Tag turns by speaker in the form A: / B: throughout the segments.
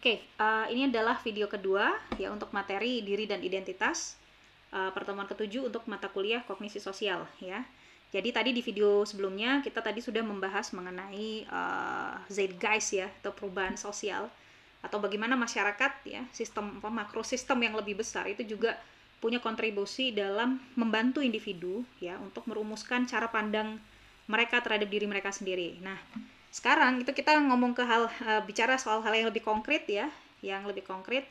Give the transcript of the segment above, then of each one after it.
A: Oke, okay, uh, eh, ini adalah video kedua ya untuk materi diri dan identitas uh, pertemuan ketujuh untuk mata kuliah kognisi sosial ya. Jadi tadi di video sebelumnya kita tadi sudah membahas mengenai uh, zeitgeist ya atau perubahan sosial atau bagaimana masyarakat ya sistem apa sistem yang lebih besar itu juga punya kontribusi dalam membantu individu ya untuk merumuskan cara pandang mereka terhadap diri mereka sendiri. Nah, sekarang itu kita ngomong ke hal uh, bicara soal hal yang lebih konkret ya yang lebih konkret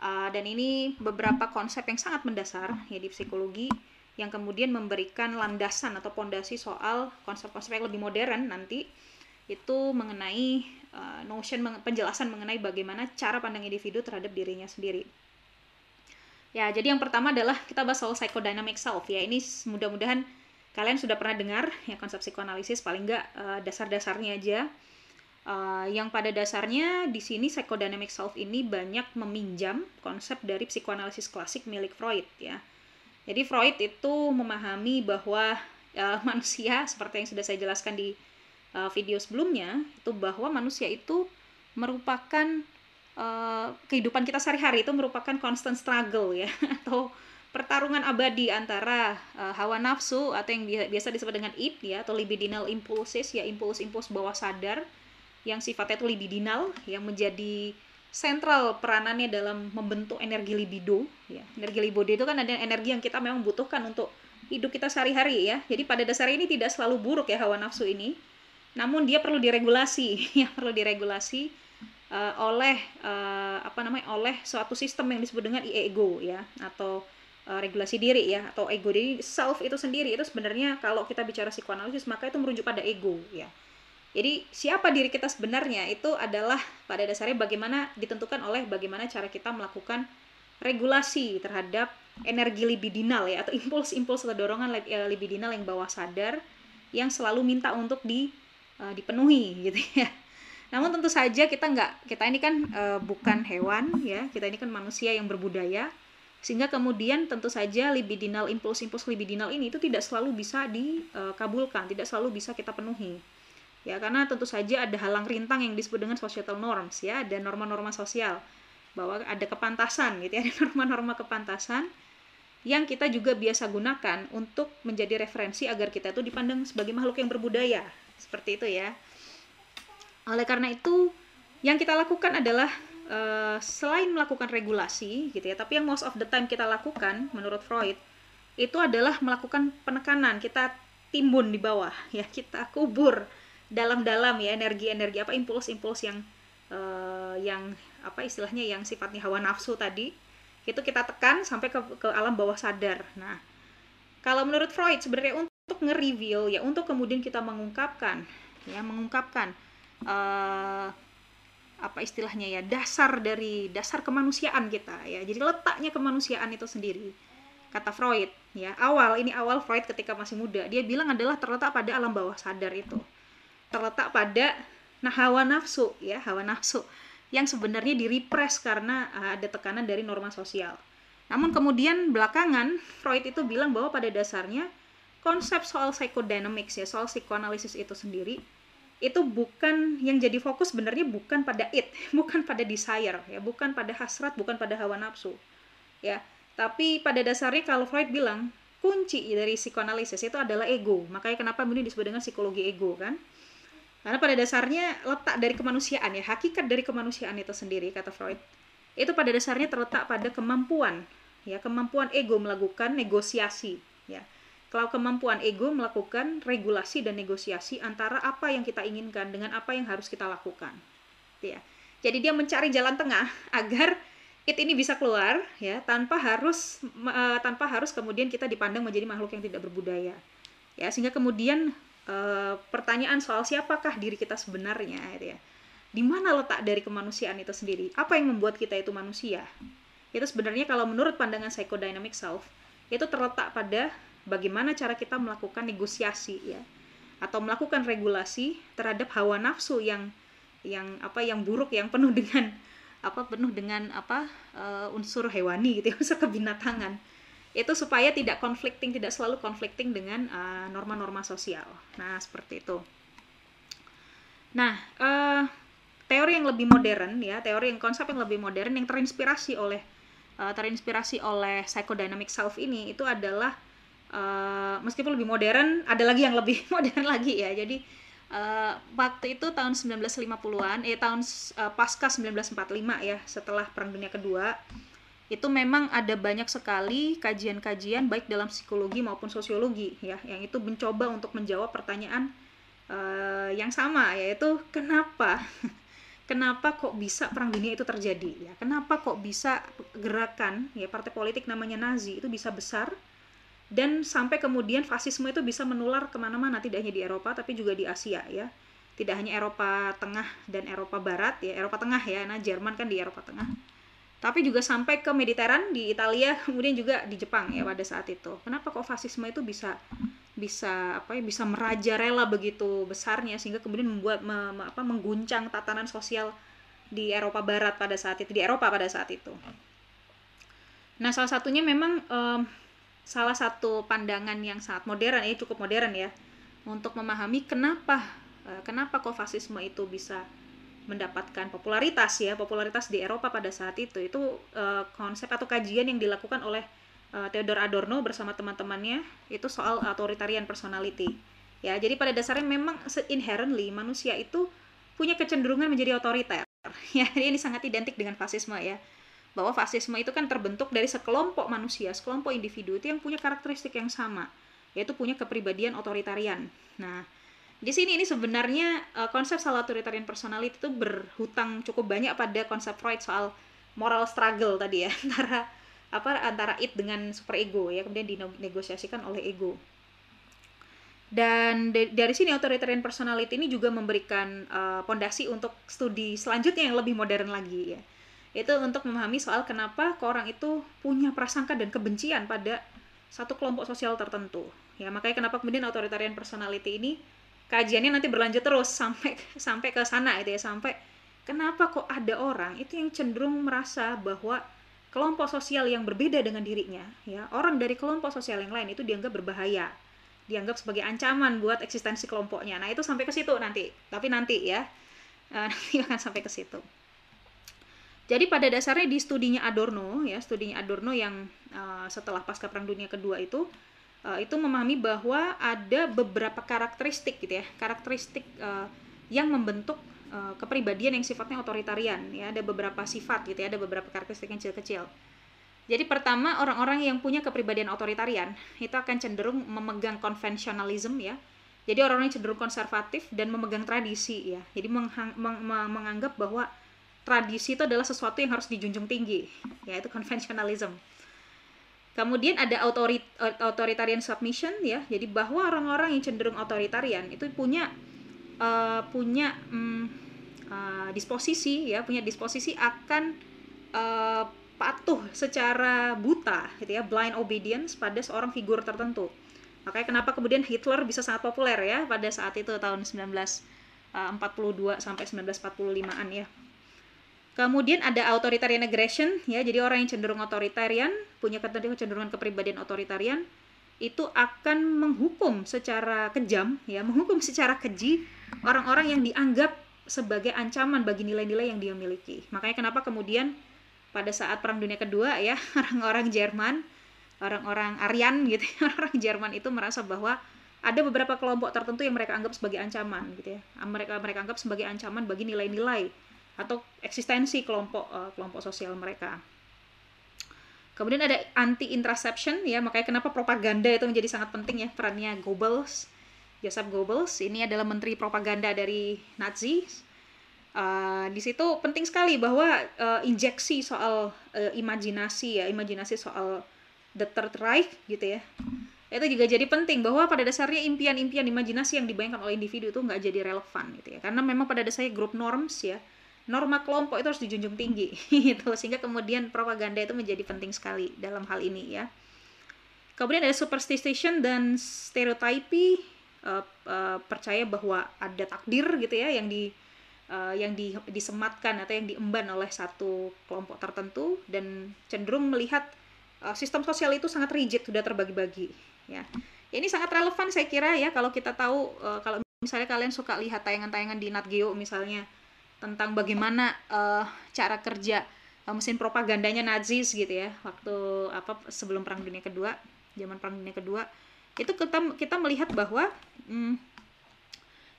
A: uh, dan ini beberapa konsep yang sangat mendasar ya di psikologi yang kemudian memberikan landasan atau pondasi soal konsep-konsep yang lebih modern nanti itu mengenai uh, notion penjelasan mengenai bagaimana cara pandang individu terhadap dirinya sendiri. Ya, jadi yang pertama adalah kita bahas soal psychodynamic self ya. Ini mudah-mudahan kalian sudah pernah dengar ya konsep psikoanalisis paling nggak uh, dasar-dasarnya aja uh, yang pada dasarnya di sini psychodynamic self ini banyak meminjam konsep dari psikoanalisis klasik milik Freud ya jadi Freud itu memahami bahwa uh, manusia seperti yang sudah saya jelaskan di uh, video sebelumnya itu bahwa manusia itu merupakan uh, kehidupan kita sehari-hari itu merupakan constant struggle ya atau pertarungan abadi antara uh, hawa nafsu atau yang biasa disebut dengan id ya atau libidinal impulses ya impuls-impuls bawah sadar yang sifatnya itu libidinal yang menjadi sentral peranannya dalam membentuk energi libido ya. Energi libido itu kan ada energi yang kita memang butuhkan untuk hidup kita sehari-hari ya. Jadi pada dasarnya ini tidak selalu buruk ya hawa nafsu ini. Namun dia perlu diregulasi ya, perlu diregulasi uh, oleh uh, apa namanya oleh suatu sistem yang disebut dengan ego ya atau Eh, regulasi diri ya atau ego diri self itu sendiri itu sebenarnya kalau kita bicara psikoanalisis maka itu merujuk pada ego ya jadi siapa diri kita sebenarnya itu adalah pada dasarnya bagaimana ditentukan oleh bagaimana cara kita melakukan regulasi terhadap energi libidinal ya atau impuls-impuls atau dorongan eh, libidinal yang bawah sadar yang selalu minta untuk di eh, dipenuhi gitu ya. Namun tentu saja kita nggak kita ini kan uh, bukan hewan ya kita ini kan manusia yang berbudaya sehingga kemudian tentu saja libidinal impuls-impuls libidinal ini itu tidak selalu bisa dikabulkan, tidak selalu bisa kita penuhi. Ya, karena tentu saja ada halang rintang yang disebut dengan societal norms ya, ada norma-norma sosial bahwa ada kepantasan gitu ya, ada norma-norma kepantasan yang kita juga biasa gunakan untuk menjadi referensi agar kita itu dipandang sebagai makhluk yang berbudaya. Seperti itu ya. Oleh karena itu, yang kita lakukan adalah uh, selain melakukan regulasi gitu ya, tapi yang most of the time kita lakukan menurut Freud itu adalah melakukan penekanan. Kita timbun di bawah ya, kita kubur dalam-dalam ya energi-energi apa impuls-impuls yang uh, yang apa istilahnya yang sifatnya hawa nafsu tadi itu kita tekan sampai ke, ke alam bawah sadar. Nah, kalau menurut Freud sebenarnya untuk nge-reveal ya untuk kemudian kita mengungkapkan ya mengungkapkan uh, apa istilahnya ya dasar dari dasar kemanusiaan kita ya jadi letaknya kemanusiaan itu sendiri kata Freud ya awal ini awal Freud ketika masih muda dia bilang adalah terletak pada alam bawah sadar itu terletak pada nah hawa nafsu ya hawa nafsu yang sebenarnya direpres karena eh, ada tekanan dari norma sosial namun kemudian belakangan Freud itu bilang bahwa pada dasarnya konsep soal psychodynamics ya soal psikoanalisis itu sendiri itu bukan yang jadi fokus sebenarnya bukan pada it, bukan pada desire ya, bukan pada hasrat, bukan pada hawa nafsu. Ya, tapi pada dasarnya kalau Freud bilang kunci dari psikoanalisis itu adalah ego. Makanya kenapa ini disebut dengan psikologi ego kan? Karena pada dasarnya letak dari kemanusiaan ya, hakikat dari kemanusiaan itu sendiri kata Freud. Itu pada dasarnya terletak pada kemampuan ya, kemampuan ego melakukan negosiasi kalau kemampuan ego melakukan regulasi dan negosiasi antara apa yang kita inginkan dengan apa yang harus kita lakukan. Gitu ya. Jadi dia mencari jalan tengah agar it ini bisa keluar ya tanpa harus uh, tanpa harus kemudian kita dipandang menjadi makhluk yang tidak berbudaya. Ya, sehingga kemudian uh, pertanyaan soal siapakah diri kita sebenarnya gitu ya. Di mana letak dari kemanusiaan itu sendiri? Apa yang membuat kita itu manusia? Itu sebenarnya kalau menurut pandangan psychodynamic self itu terletak pada bagaimana cara kita melakukan negosiasi ya atau melakukan regulasi terhadap hawa nafsu yang yang apa yang buruk yang penuh dengan apa penuh dengan apa uh, unsur hewani gitu ya unsur kebinatangan itu supaya tidak conflicting tidak selalu conflicting dengan eh, norma-norma uh, sosial nah seperti itu nah uh, teori yang lebih modern ya teori yang konsep yang lebih modern yang terinspirasi oleh uh, terinspirasi oleh psychodynamic self ini itu adalah Eh, meskipun lebih modern ada lagi yang lebih modern lagi ya jadi uh, waktu itu tahun 1950-an eh tahun uh, pasca 1945 ya setelah perang dunia kedua itu memang ada banyak sekali kajian-kajian baik dalam psikologi maupun sosiologi ya yang itu mencoba untuk menjawab pertanyaan uh, yang sama yaitu kenapa kenapa kok bisa perang dunia itu terjadi ya kenapa kok bisa gerakan ya partai politik namanya Nazi itu bisa besar dan sampai kemudian fasisme itu bisa menular kemana-mana tidak hanya di Eropa tapi juga di Asia ya tidak hanya Eropa Tengah dan Eropa Barat ya Eropa Tengah ya nah Jerman kan di Eropa Tengah tapi juga sampai ke Mediteran di Italia kemudian juga di Jepang ya pada saat itu kenapa kok fasisme itu bisa bisa apa ya bisa merajarela begitu besarnya sehingga kemudian membuat me, me, apa mengguncang tatanan sosial di Eropa Barat pada saat itu di Eropa pada saat itu nah salah satunya memang um, salah satu pandangan yang sangat modern ya cukup modern ya untuk memahami kenapa eh, kenapa kok fasisme itu bisa mendapatkan popularitas ya popularitas di Eropa pada saat itu itu uh, konsep atau kajian yang dilakukan oleh uh, Theodor Adorno bersama teman-temannya itu soal authoritarian personality ya jadi pada dasarnya memang inherently manusia itu punya kecenderungan menjadi otoriter ya ini sangat identik dengan fasisme ya bahwa fasisme itu kan terbentuk dari sekelompok manusia, sekelompok individu itu yang punya karakteristik yang sama, yaitu punya kepribadian otoritarian. Nah, di sini ini sebenarnya uh, konsep soal otoritarian personality itu berhutang cukup banyak pada konsep Freud soal moral struggle tadi ya antara apa antara it dengan super ego ya kemudian dinegosiasikan oleh ego dan dari sini authoritarian personality ini juga memberikan eh, pondasi uh, untuk studi selanjutnya yang lebih modern lagi ya itu untuk memahami soal kenapa orang itu punya prasangka dan kebencian pada satu kelompok sosial tertentu. Ya, makanya kenapa kemudian authoritarian personality ini kajiannya nanti berlanjut terus sampai sampai ke sana itu ya, sampai kenapa kok ada orang itu yang cenderung merasa bahwa kelompok sosial yang berbeda dengan dirinya, ya, orang dari kelompok sosial yang lain itu dianggap berbahaya, dianggap sebagai ancaman buat eksistensi kelompoknya. Nah, itu sampai ke situ nanti. Tapi nanti ya. Eh, nanti akan sampai ke situ. Jadi pada dasarnya di studinya Adorno ya, studinya Adorno yang uh, setelah pasca Perang Dunia Kedua itu uh, itu memahami bahwa ada beberapa karakteristik gitu ya, karakteristik uh, yang membentuk uh, kepribadian yang sifatnya otoritarian ya, ada beberapa sifat gitu ya, ada beberapa karakteristik yang kecil-kecil. Jadi pertama orang-orang yang punya kepribadian otoritarian itu akan cenderung memegang konvensionalisme ya. Jadi orang-orang yang cenderung konservatif dan memegang tradisi ya. Jadi meng meng, menganggap bahwa tradisi itu adalah sesuatu yang harus dijunjung tinggi, yaitu konvensionalism. Kemudian ada authoritarian submission ya, jadi bahwa orang-orang yang cenderung otoritarian itu punya uh, punya um, uh, disposisi ya, punya disposisi akan uh, patuh secara buta gitu ya, blind obedience pada seorang figur tertentu. Makanya kenapa kemudian Hitler bisa sangat populer ya pada saat itu tahun 1942 sampai 1945-an ya. Kemudian ada authoritarian aggression ya, jadi orang yang cenderung otoritarian, punya kecenderungan kepribadian otoritarian itu akan menghukum secara kejam ya, menghukum secara keji orang-orang yang dianggap sebagai ancaman bagi nilai-nilai yang dia miliki. Makanya kenapa kemudian pada saat Perang Dunia Kedua ya, orang-orang Jerman, orang-orang Aryan gitu, ya, orang Jerman itu merasa bahwa ada beberapa kelompok tertentu yang mereka anggap sebagai ancaman gitu ya. Mereka mereka anggap sebagai ancaman bagi nilai-nilai atau eksistensi kelompok uh, kelompok sosial mereka. Kemudian ada anti interception ya, makanya kenapa propaganda itu menjadi sangat penting ya perannya Goebbels, Joseph Goebbels ini adalah menteri propaganda dari Nazi. Uh, di situ penting sekali bahwa uh, injeksi soal uh, imajinasi ya, imajinasi soal the Third Reich gitu ya. Itu juga jadi penting bahwa pada dasarnya impian-impian imajinasi yang dibayangkan oleh individu itu nggak jadi relevan gitu ya. Karena memang pada dasarnya group norms ya, norma kelompok itu harus dijunjung tinggi gitu sehingga kemudian propaganda itu menjadi penting sekali dalam hal ini ya kemudian ada superstition dan stereotipi uh, eh, uh, eh, percaya bahwa ada takdir gitu ya yang di uh, yang di, disematkan atau yang diemban oleh satu kelompok tertentu dan cenderung melihat uh, sistem sosial itu sangat rigid sudah terbagi-bagi ya ini sangat relevan saya kira ya kalau kita tahu uh, kalau misalnya kalian suka lihat tayangan-tayangan di Nat Geo misalnya tentang bagaimana uh, cara kerja uh, mesin propagandanya Nazis gitu ya waktu apa sebelum Perang Dunia Kedua zaman Perang Dunia Kedua itu kita kita melihat bahwa hmm,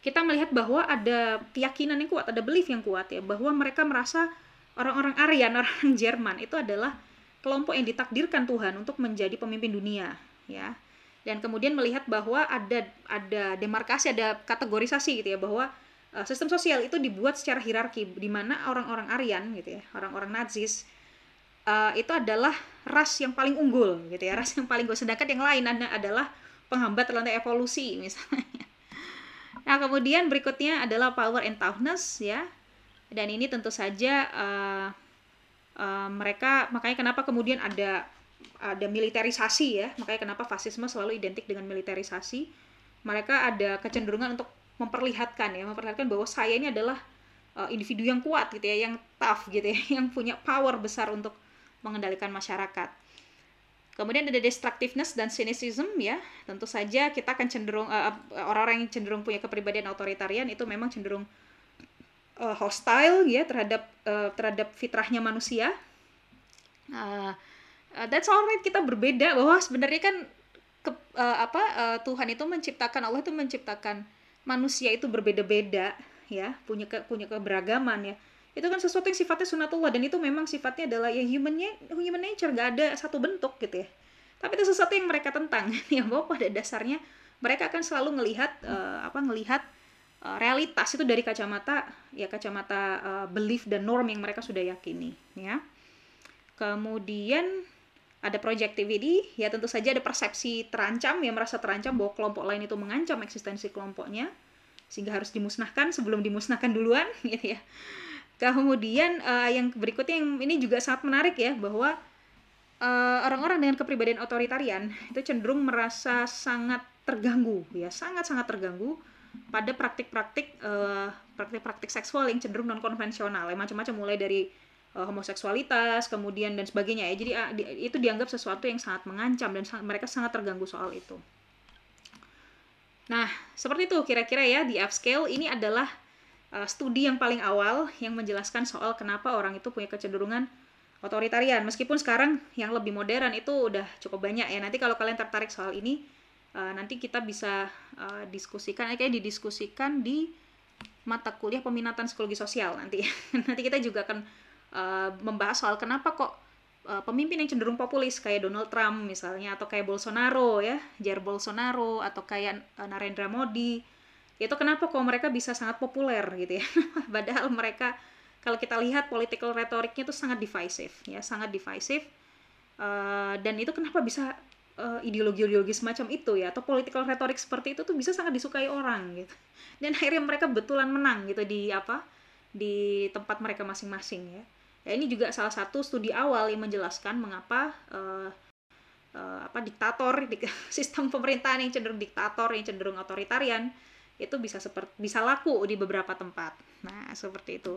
A: kita melihat bahwa ada keyakinan yang kuat ada belief yang kuat ya bahwa mereka merasa orang-orang Aryan orang Jerman itu adalah kelompok yang ditakdirkan Tuhan untuk menjadi pemimpin dunia ya dan kemudian melihat bahwa ada ada demarkasi ada kategorisasi gitu ya bahwa Ah. sistem sosial itu dibuat secara hierarki di mana orang-orang Aryan gitu ya orang-orang Nazis uh, itu adalah ras yang paling unggul gitu ya ras yang paling gue sedangkan yang lain adalah penghambat rantai evolusi misalnya nah kemudian berikutnya adalah power and toughness ya dan ini tentu saja uh, uh, mereka makanya kenapa kemudian ada ada militerisasi ya makanya kenapa fasisme selalu identik dengan militerisasi mereka ada kecenderungan untuk memperlihatkan ya memperlihatkan bahwa saya ini adalah uh, individu yang kuat gitu ya yang tough gitu ya yang punya power besar untuk mengendalikan masyarakat kemudian ada destructiveness dan cynicism ya tentu saja kita akan cenderung orang eh, eh, orang-orang yang cenderung punya kepribadian otoritarian itu memang cenderung uh, hostile ya terhadap uh, terhadap fitrahnya manusia uh, uh, that's alright kita berbeda bahwa sebenarnya kan ke, uh, apa uh, Tuhan itu menciptakan Allah itu menciptakan manusia itu berbeda-beda ya punya ke, punya keberagaman ya itu kan sesuatu yang sifatnya sunatullah dan itu memang sifatnya adalah ya humannya human nature gak ada satu bentuk gitu ya tapi itu sesuatu yang mereka tentang ya bahwa pada dasarnya mereka akan selalu melihat uh, eh, apa melihat uh, eh, realitas itu dari kacamata ya kacamata uh, belief dan norm yang mereka sudah yakini ya kemudian ada projectivity, ya tentu saja ada persepsi terancam yang merasa terancam bahwa kelompok lain itu mengancam eksistensi kelompoknya sehingga harus dimusnahkan sebelum dimusnahkan duluan gitu ya. Kemudian uh, yang berikutnya yang ini juga sangat menarik ya bahwa eh, orang-orang uh, dengan kepribadian otoritarian itu cenderung merasa sangat terganggu ya, sangat-sangat terganggu pada praktik-praktik eh, praktik-praktik uh, seksual yang cenderung non konvensional, ya, macam-macam mulai dari Eh, homoseksualitas kemudian dan sebagainya ya jadi ah, itu dianggap sesuatu yang sangat mengancam dan sangat, mereka sangat terganggu soal itu nah seperti itu kira-kira ya di upscale ini adalah uh, studi yang paling awal yang menjelaskan soal kenapa orang itu punya kecenderungan otoritarian meskipun sekarang yang lebih modern itu udah cukup banyak ya nanti kalau kalian tertarik soal ini uh, nanti kita bisa uh, diskusikan kayak didiskusikan di mata kuliah peminatan psikologi sosial nanti nanti kita juga akan Eh, membahas soal kenapa kok uh, pemimpin yang cenderung populis kayak Donald Trump misalnya atau kayak Bolsonaro ya, Jair Bolsonaro atau kayak uh, Narendra Modi itu kenapa kok mereka bisa sangat populer gitu ya. Padahal mereka kalau kita lihat political retoriknya itu sangat divisive ya, sangat divisive. Uh, dan itu kenapa bisa uh, ideologi-ideologi semacam itu ya atau political retorik seperti itu tuh bisa sangat disukai orang gitu. Dan akhirnya mereka betulan menang gitu di apa? di tempat mereka masing-masing ya. Ya, ini juga salah satu studi awal yang menjelaskan mengapa uh, uh, apa diktator di, sistem pemerintahan yang cenderung diktator yang cenderung otoritarian itu bisa seperti bisa laku di beberapa tempat. Nah, seperti itu.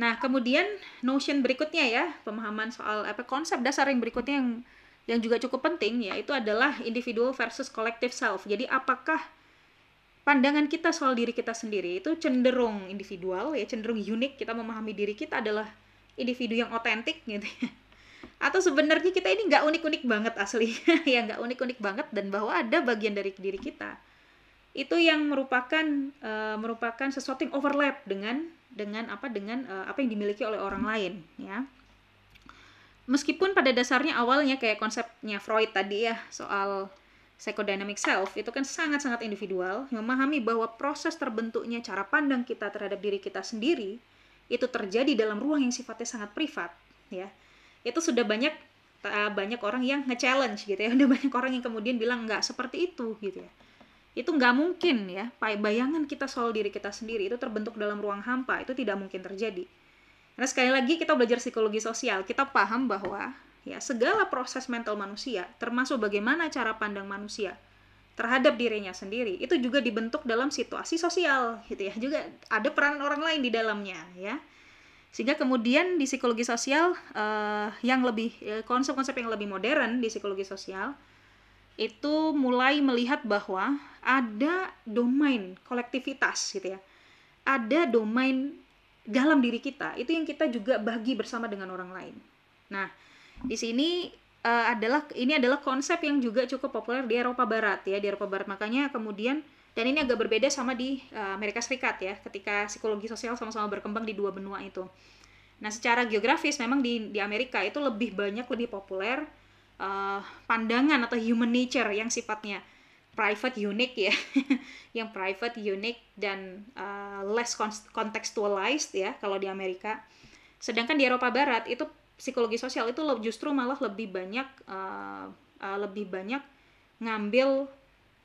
A: Nah, kemudian notion berikutnya ya, pemahaman soal apa konsep dasar yang berikutnya yang yang juga cukup penting yaitu adalah individual versus collective self. Jadi apakah pandangan kita soal diri kita sendiri itu cenderung individual ya cenderung unik kita memahami diri kita adalah individu yang otentik gitu ya atau sebenarnya kita ini nggak unik-unik banget aslinya ya nggak unik-unik banget dan bahwa ada bagian dari diri kita itu yang merupakan uh, merupakan sesuatu yang overlap dengan dengan apa dengan uh, apa yang dimiliki oleh orang lain ya meskipun pada dasarnya awalnya kayak konsepnya Freud tadi ya soal psychodynamic self itu kan sangat-sangat individual, memahami bahwa proses terbentuknya cara pandang kita terhadap diri kita sendiri itu terjadi dalam ruang yang sifatnya sangat privat, ya. Itu sudah banyak eh, banyak orang yang nge-challenge gitu ya, udah banyak orang yang kemudian bilang nggak seperti itu gitu ya. Itu nggak mungkin ya, bayangan kita soal diri kita sendiri itu terbentuk dalam ruang hampa, itu tidak mungkin terjadi. Karena sekali lagi kita belajar psikologi sosial, kita paham bahwa ya segala proses mental manusia termasuk bagaimana cara pandang manusia terhadap dirinya sendiri itu juga dibentuk dalam situasi sosial gitu ya juga ada peran orang lain di dalamnya ya sehingga kemudian di psikologi sosial uh, yang lebih eh, konsep-konsep yang lebih modern di psikologi sosial itu mulai melihat bahwa ada domain kolektivitas gitu ya ada domain dalam diri kita itu yang kita juga bagi bersama dengan orang lain nah di sini uh, adalah ini adalah konsep yang juga cukup populer di Eropa Barat ya, di Eropa Barat. Makanya kemudian dan ini agak berbeda sama di uh, Amerika Serikat ya, ketika psikologi sosial sama-sama berkembang di dua benua itu. Nah, secara geografis memang di di Amerika itu lebih banyak lebih populer uh, pandangan atau human nature yang sifatnya private unique ya yang private unique dan uh, less contextualized ya kalau di Amerika sedangkan di Eropa Barat itu psikologi sosial itu justru malah lebih banyak uh, uh, lebih banyak ngambil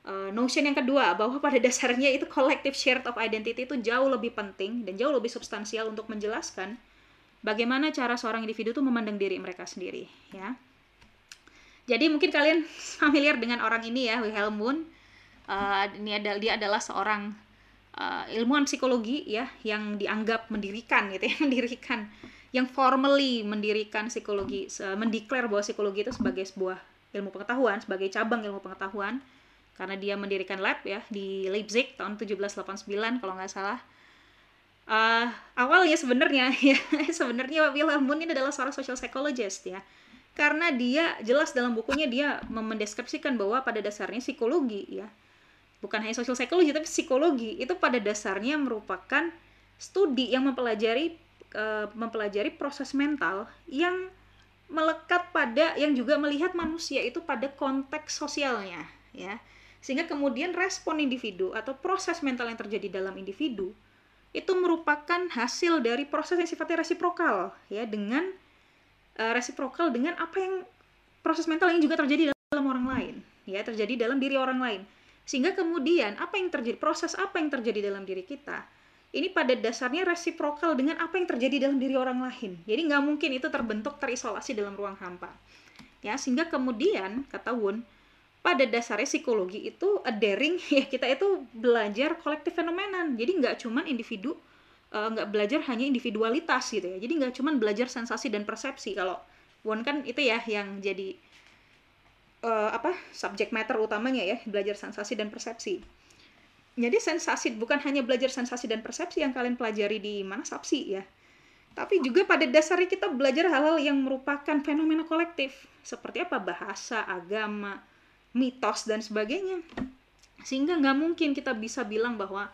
A: uh, notion yang kedua bahwa pada dasarnya itu collective shared of identity itu jauh lebih penting dan jauh lebih substansial untuk menjelaskan bagaimana cara seorang individu itu memandang diri mereka sendiri ya. Jadi mungkin kalian familiar dengan orang ini ya Wilhelm Wundt. Uh, ini ada dia adalah seorang uh, ilmuwan psikologi ya yang dianggap mendirikan gitu ya mendirikan yang formally mendirikan psikologi mendeklar bahwa psikologi itu sebagai sebuah ilmu pengetahuan sebagai cabang ilmu pengetahuan karena dia mendirikan lab ya di Leipzig tahun 1789 kalau nggak salah uh, awalnya sebenarnya ya sebenarnya Wilhelm Wundt ini adalah seorang social psychologist ya karena dia jelas dalam bukunya dia mendeskripsikan bahwa pada dasarnya psikologi ya bukan hanya social psychology tapi psikologi itu pada dasarnya merupakan studi yang mempelajari Eh, mempelajari proses mental yang melekat pada yang juga melihat manusia itu pada konteks sosialnya ya sehingga kemudian respon individu atau proses mental yang terjadi dalam individu itu merupakan hasil dari proses yang sifatnya resiprokal ya dengan uh, resiprokal dengan apa yang proses mental yang juga terjadi dalam orang lain ya terjadi dalam diri orang lain sehingga kemudian apa yang terjadi proses apa yang terjadi dalam diri kita ini pada dasarnya resiprokal dengan apa yang terjadi dalam diri orang lain. Jadi nggak mungkin itu terbentuk terisolasi dalam ruang hampa. Ya, sehingga kemudian kata Wun, pada dasarnya psikologi itu a daring ya kita itu belajar kolektif fenomenan. Jadi nggak cuman individu e, nggak belajar hanya individualitas gitu ya. Jadi nggak cuman belajar sensasi dan persepsi kalau Won kan itu ya yang jadi uh, apa subjek matter utamanya ya belajar sensasi dan persepsi. Jadi sensasi bukan hanya belajar sensasi dan persepsi yang kalian pelajari di mana sapsi ya. Tapi juga pada dasarnya kita belajar hal-hal yang merupakan fenomena kolektif, seperti apa bahasa, agama, mitos dan sebagainya. Sehingga nggak mungkin kita bisa bilang bahwa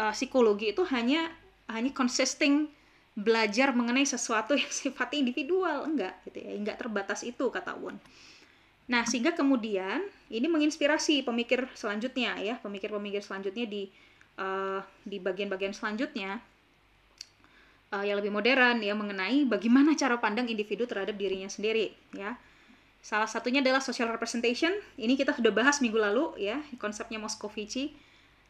A: uh, psikologi itu hanya hanya consisting belajar mengenai sesuatu yang sifatnya individual, enggak gitu ya, enggak terbatas itu kata Won. Nah, sehingga kemudian ini menginspirasi pemikir selanjutnya ya, pemikir-pemikir selanjutnya di uh, di bagian-bagian selanjutnya uh, yang lebih modern ya mengenai bagaimana cara pandang individu terhadap dirinya sendiri ya. Salah satunya adalah social representation. Ini kita sudah bahas minggu lalu ya, konsepnya Moscovici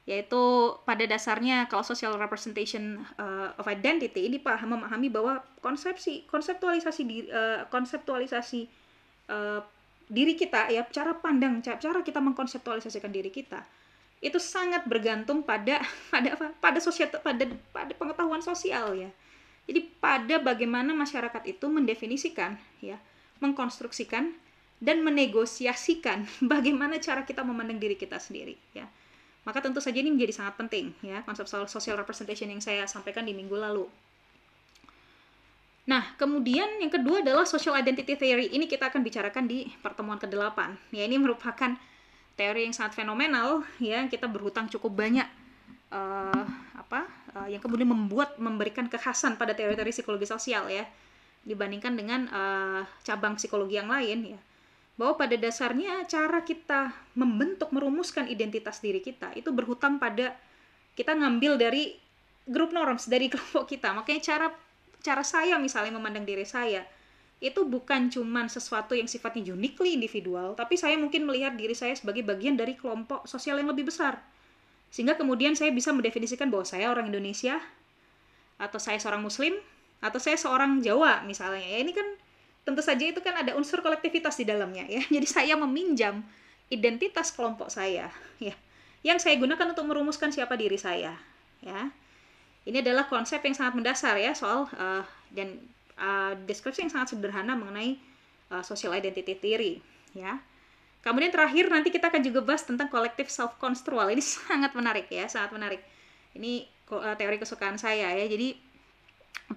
A: yaitu pada dasarnya kalau social representation uh, of identity ini paham memahami bahwa konsepsi konseptualisasi di, uh, konseptualisasi uh, diri kita ya cara pandang cara kita mengkonseptualisasikan diri kita itu sangat bergantung pada pada apa pada sosial pada pada pengetahuan sosial ya jadi pada bagaimana masyarakat itu mendefinisikan ya mengkonstruksikan dan menegosiasikan bagaimana cara kita memandang diri kita sendiri ya maka tentu saja ini menjadi sangat penting ya konsep sosial representation yang saya sampaikan di minggu lalu Nah, kemudian yang kedua adalah social identity theory. Ini kita akan bicarakan di pertemuan ke-8. Ya, ini merupakan teori yang sangat fenomenal ya, kita berhutang cukup banyak uh, apa? Uh, yang kemudian membuat memberikan kekhasan pada teori-teori psikologi sosial ya dibandingkan dengan uh, cabang psikologi yang lain ya. Bahwa pada dasarnya cara kita membentuk merumuskan identitas diri kita itu berhutang pada kita ngambil dari grup norms dari kelompok kita. Makanya cara cara saya misalnya memandang diri saya itu bukan cuman sesuatu yang sifatnya uniquely individual, tapi saya mungkin melihat diri saya sebagai bagian dari kelompok sosial yang lebih besar. Sehingga kemudian saya bisa mendefinisikan bahwa saya orang Indonesia, atau saya seorang Muslim, atau saya seorang Jawa misalnya. Ya, ini kan tentu saja itu kan ada unsur kolektivitas di dalamnya ya. Jadi saya meminjam identitas kelompok saya ya, yang saya gunakan untuk merumuskan siapa diri saya ya. Ini adalah konsep yang sangat mendasar ya soal uh, dan uh, deskripsi yang sangat sederhana mengenai uh, social identity theory ya. Kemudian terakhir nanti kita akan juga bahas tentang collective self construal. Ini sangat menarik ya, sangat menarik. Ini teori kesukaan saya ya. Jadi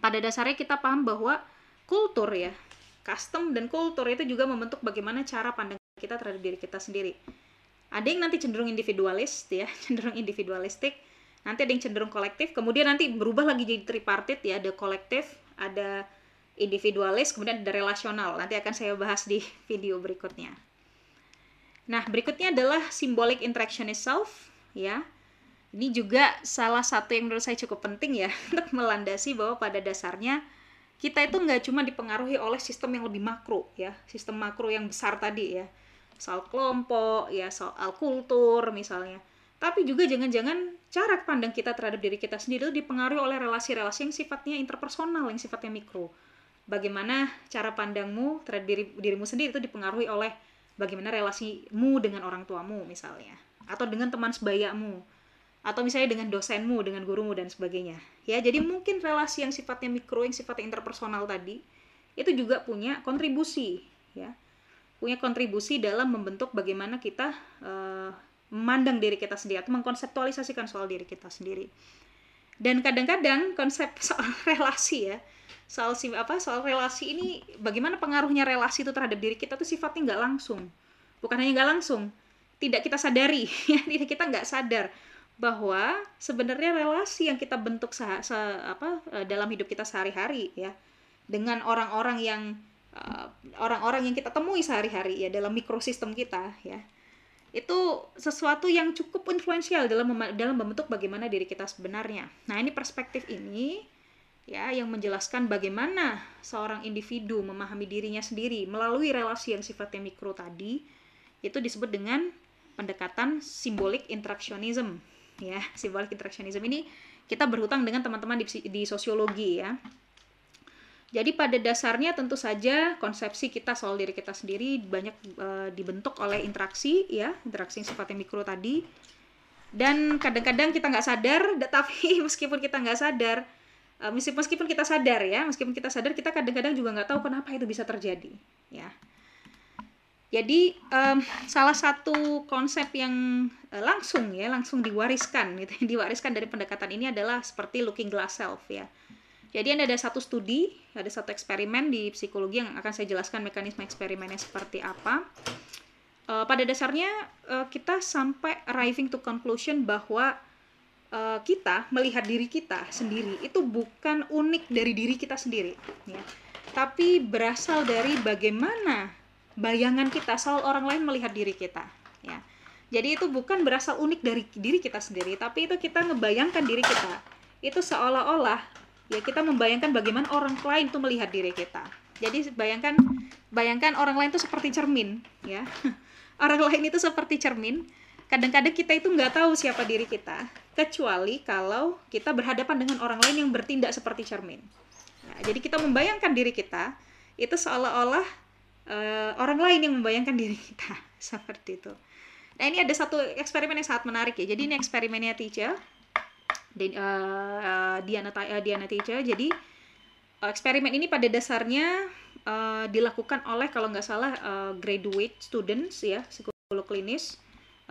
A: pada dasarnya kita paham bahwa kultur ya, custom dan kultur itu juga membentuk bagaimana cara pandang kita terhadap diri kita sendiri. Ada yang nanti cenderung individualis ya, cenderung individualistik nanti ada yang cenderung kolektif kemudian nanti berubah lagi jadi tripartit ya ada kolektif ada individualis kemudian ada relasional nanti akan saya bahas di video berikutnya nah berikutnya adalah symbolic interaction itself ya ini juga salah satu yang menurut saya cukup penting ya untuk melandasi bahwa pada dasarnya kita itu nggak cuma dipengaruhi oleh sistem yang lebih makro ya sistem makro yang besar tadi ya soal kelompok ya soal kultur misalnya tapi juga jangan-jangan cara pandang kita terhadap diri kita sendiri itu dipengaruhi oleh relasi-relasi yang sifatnya interpersonal, yang sifatnya mikro. Bagaimana cara pandangmu terhadap diri, dirimu sendiri itu dipengaruhi oleh bagaimana relasimu dengan orang tuamu misalnya, atau dengan teman sebayamu, atau misalnya dengan dosenmu, dengan gurumu dan sebagainya. Ya, jadi mungkin relasi yang sifatnya mikro, yang sifatnya interpersonal tadi itu juga punya kontribusi, ya. Punya kontribusi dalam membentuk bagaimana kita uh, memandang diri kita sendiri atau mengkonseptualisasikan soal diri kita sendiri. Dan kadang-kadang konsep soal relasi ya, soal si apa soal relasi ini bagaimana pengaruhnya relasi itu terhadap diri kita tuh sifatnya nggak langsung, bukan hanya nggak langsung, tidak kita sadari, ya, tidak kita nggak sadar bahwa sebenarnya relasi yang kita bentuk se, se apa e, dalam hidup kita sehari-hari ya dengan orang-orang yang e, orang-orang uh, yang kita temui sehari-hari ya dalam mikrosistem kita ya itu sesuatu yang cukup influensial dalam dalam membentuk bagaimana diri kita sebenarnya. Nah, ini perspektif ini ya yang menjelaskan bagaimana seorang individu memahami dirinya sendiri melalui relasi yang sifatnya mikro tadi itu disebut dengan pendekatan simbolik interaksionism ya simbolik interaksionism ini kita berhutang dengan teman-teman di, di sosiologi ya jadi pada dasarnya tentu saja konsepsi kita soal diri kita sendiri banyak e, dibentuk oleh interaksi ya, interaksi seperti mikro tadi. Dan kadang-kadang kita nggak sadar, tapi meskipun kita nggak sadar, eh, meskipun kita sadar ya, meskipun kita sadar kita kadang-kadang juga nggak tahu kenapa itu bisa terjadi ya. Jadi um, salah satu konsep yang eh, langsung ya langsung diwariskan gitu diwariskan dari pendekatan ini adalah seperti looking glass self ya. Jadi ada satu studi, ada satu eksperimen di psikologi yang akan saya jelaskan mekanisme eksperimennya seperti apa. E, pada dasarnya e, kita sampai arriving to conclusion bahwa e, kita melihat diri kita sendiri itu bukan unik dari diri kita sendiri, ya. tapi berasal dari bagaimana bayangan kita soal orang lain melihat diri kita. Ya. Jadi itu bukan berasal unik dari diri kita sendiri, tapi itu kita ngebayangkan diri kita. Itu seolah-olah ya kita membayangkan bagaimana orang lain tuh melihat diri kita jadi bayangkan bayangkan orang lain itu seperti cermin ya orang lain itu seperti cermin kadang-kadang kita itu nggak tahu siapa diri kita kecuali kalau kita berhadapan dengan orang lain yang bertindak seperti cermin ya, jadi kita membayangkan diri kita itu seolah-olah uh, orang lain yang membayangkan diri kita seperti itu nah ini ada satu eksperimen yang sangat menarik ya jadi ini eksperimennya teacher dan, uh, eh, eh, Diana uh, Diana Teacher. Jadi uh, eksperimen ini pada dasarnya uh, dilakukan oleh kalau nggak salah uh, graduate students ya psikolog klinis,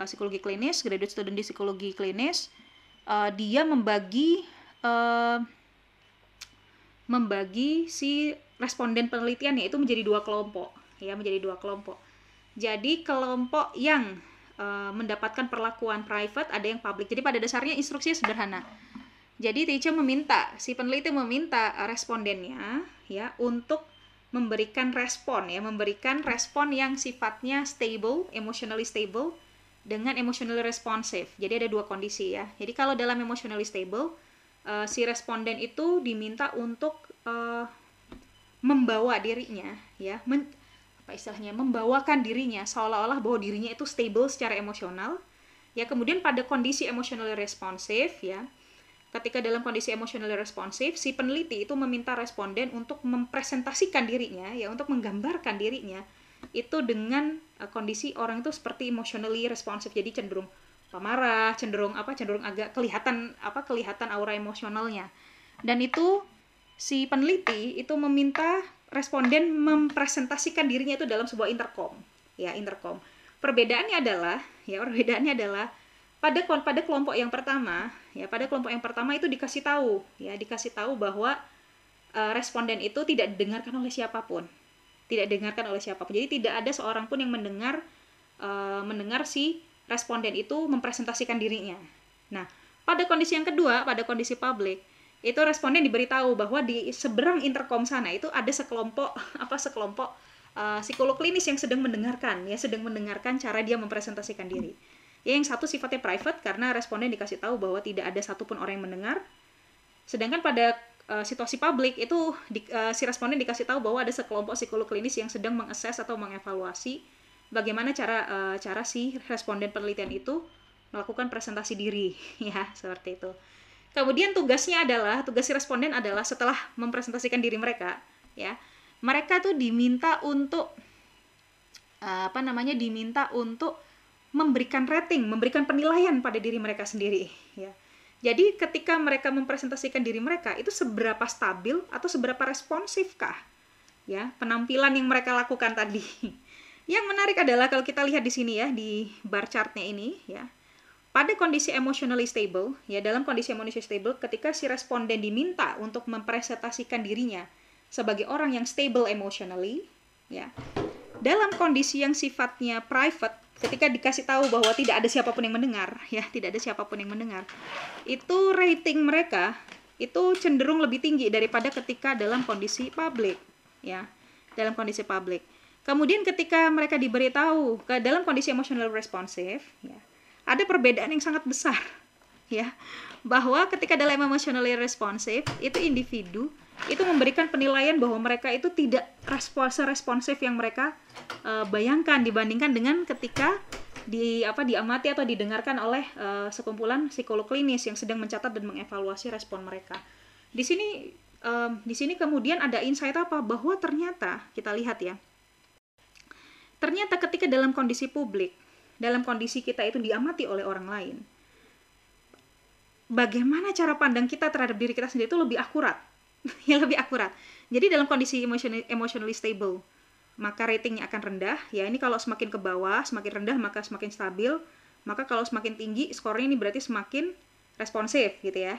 A: uh, psikologi klinis, graduate student di psikologi klinis. Uh, dia membagi uh, membagi si responden penelitian yaitu menjadi dua kelompok ya menjadi dua kelompok. Jadi kelompok yang Eh, mendapatkan perlakuan private, ada yang publik Jadi pada dasarnya instruksinya sederhana. Jadi teacher meminta si peneliti meminta respondennya ya untuk memberikan respon ya, memberikan respon yang sifatnya stable, emotionally stable dengan emotionally responsive. Jadi ada dua kondisi ya. Jadi kalau dalam emotionally stable uh, si responden itu diminta untuk uh, membawa dirinya ya, men apa istilahnya membawakan dirinya seolah-olah bahwa dirinya itu stable secara emosional ya kemudian pada kondisi emosional responsif ya ketika dalam kondisi emosional responsif si peneliti itu meminta responden untuk mempresentasikan dirinya ya untuk menggambarkan dirinya itu dengan eh, kondisi orang itu seperti emotionally responsif jadi cenderung pemarah cenderung apa cenderung agak kelihatan apa kelihatan aura emosionalnya dan itu si peneliti itu meminta responden mempresentasikan dirinya itu dalam sebuah intercom ya intercom perbedaannya adalah ya perbedaannya adalah pada pada kelompok yang pertama ya pada kelompok yang pertama itu dikasih tahu ya dikasih tahu bahwa uh, responden itu tidak didengarkan oleh siapapun tidak didengarkan oleh siapapun jadi tidak ada seorang pun yang mendengar uh, mendengar si responden itu mempresentasikan dirinya nah pada kondisi yang kedua pada kondisi publik itu responden diberitahu bahwa di seberang intercom sana itu ada sekelompok apa sekelompok uh, eh, psikolog klinis yang sedang mendengarkan ya sedang mendengarkan cara dia mempresentasikan diri ya yang satu sifatnya private karena responden dikasih tahu bahwa tidak ada satupun orang yang mendengar sedangkan pada uh, situasi publik itu di, uh, si responden dikasih tahu bahwa ada sekelompok psikolog klinis yang sedang mengakses atau mengevaluasi bagaimana cara uh, cara si responden penelitian itu melakukan presentasi diri ya seperti itu Kemudian tugasnya adalah tugas si responden adalah setelah mempresentasikan diri mereka, ya. Mereka tuh diminta untuk eh, apa namanya? diminta untuk memberikan rating, memberikan penilaian pada diri mereka sendiri, ya. Jadi ketika mereka mempresentasikan diri mereka itu seberapa stabil atau seberapa responsifkah ya penampilan yang mereka lakukan tadi. Yang menarik adalah kalau kita lihat di sini ya di bar chartnya ini ya pada kondisi emotionally stable, ya dalam kondisi emotionally stable ketika si responden diminta untuk mempresentasikan dirinya sebagai orang yang stable emotionally, ya. Dalam kondisi yang sifatnya private, ketika dikasih tahu bahwa tidak ada siapapun yang mendengar, ya, tidak ada siapapun yang mendengar. Itu rating mereka itu cenderung lebih tinggi daripada ketika dalam kondisi publik, ya. Dalam kondisi publik. Kemudian ketika mereka diberitahu ke dalam kondisi emotional responsive, ya ada perbedaan yang sangat besar ya bahwa ketika dalam emotionally responsive itu individu itu memberikan penilaian bahwa mereka itu tidak respons responsif yang mereka uh, bayangkan dibandingkan dengan ketika di apa diamati atau didengarkan oleh uh, sekumpulan psikolog klinis yang sedang mencatat dan mengevaluasi respon mereka. Di sini um, di sini kemudian ada insight apa bahwa ternyata kita lihat ya. Ternyata ketika dalam kondisi publik dalam kondisi kita itu diamati oleh orang lain, bagaimana cara pandang kita terhadap diri kita sendiri itu lebih akurat. ya lebih akurat. Jadi dalam kondisi emotionally, emotionally stable, maka ratingnya akan rendah. Ya ini kalau semakin ke bawah, semakin rendah maka semakin stabil. Maka kalau semakin tinggi skornya ini berarti semakin responsif gitu ya.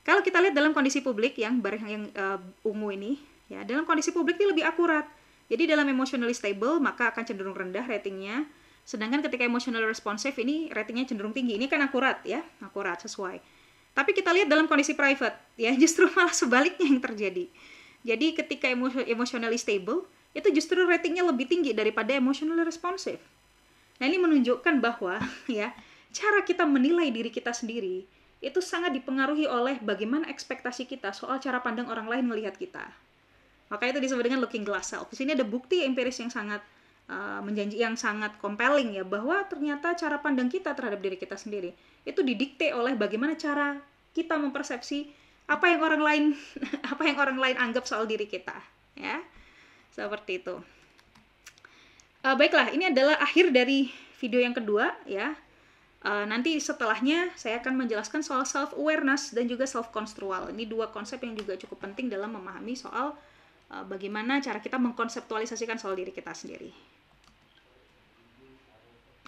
A: Kalau kita lihat dalam kondisi publik yang barang yang uh, ungu ini, ya dalam kondisi publik ini lebih akurat. Jadi dalam emotionally stable maka akan cenderung rendah ratingnya. Sedangkan ketika emotional responsive ini ratingnya cenderung tinggi. Ini kan akurat ya, akurat sesuai. Tapi kita lihat dalam kondisi private, ya justru malah sebaliknya yang terjadi. Jadi ketika emotionally stable, itu justru ratingnya lebih tinggi daripada emotionally responsive. Nah ini menunjukkan bahwa ya cara kita menilai diri kita sendiri itu sangat dipengaruhi oleh bagaimana ekspektasi kita soal cara pandang orang lain melihat kita. makanya itu disebut dengan looking glass self. Di sini ada bukti empiris yang sangat Eh, menjanji yang sangat compelling ya bahwa ternyata cara pandang kita terhadap diri kita sendiri itu didikte oleh bagaimana cara kita mempersepsi apa yang orang lain apa yang orang lain anggap soal diri kita ya seperti itu uh, baiklah ini adalah akhir dari video yang kedua ya uh, nanti setelahnya saya akan menjelaskan soal self awareness dan juga self construal ini dua konsep yang juga cukup penting dalam memahami soal uh, bagaimana cara kita mengkonseptualisasikan soal diri kita sendiri